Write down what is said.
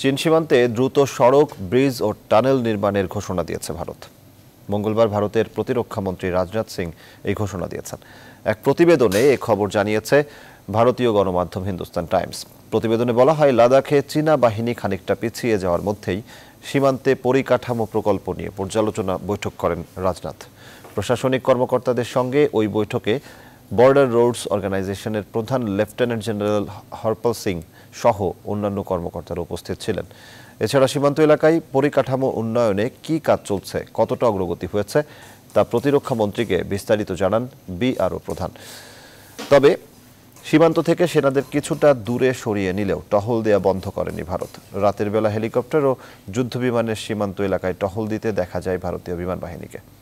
চীন সীমান্তে দ্রুত সড়ক ব্রিজ ও টানেল নির্মাণের ঘোষণা দিয়েছে ভারত মঙ্গলবার ভারতের প্রতিরক্ষামন্ত্রী রাজনাথ সিং এই ঘোষণা দিয়েছেন এক প্রতিবেদনে এ খবর জানিয়েছে ভারতীয় গণমাধ্যম হিন্দুস্তান টাইমস প্রতিবেদনে বলা হয় লাদাখে চীনা বাহিনী খানিকটা পিছিয়ে যাওয়ার মধ্যেই সীমান্তে পরিকাঠামো প্রকল্প নিয়ে পর্যালোচনা বৈঠক করেন রাজনাথ প্রশাসনিক কর্মকর্তাদের সঙ্গে ওই বৈঠকে বর্ডার রোডস অর্গানাইজেশনের প্রধান লেফটেন্যান্ট জেনারেল হরপাল সিং সহ অন্যান্য কর্মকর্তারা উপস্থিত ছিলেন এছাড়া সীমান্ত এলাকায় পরিকাঠামো উন্নয়নে কি কাজ চলছে কতটা অগ্রগতি হয়েছে তা প্রতিরক্ষা মন্ত্রীকে বিস্তারিত জানান বিআরও প্রধান তবে সীমান্ত থেকে সেনাদের কিছুটা দূরে সরিয়ে নিলেও টহল দেয়া বন্ধ করেনি ভারত রাতের বেলা হেলিকপ্টার ও বিমানের সীমান্ত এলাকায় টহল দিতে দেখা যায় ভারতীয় বিমান বাহিনীকে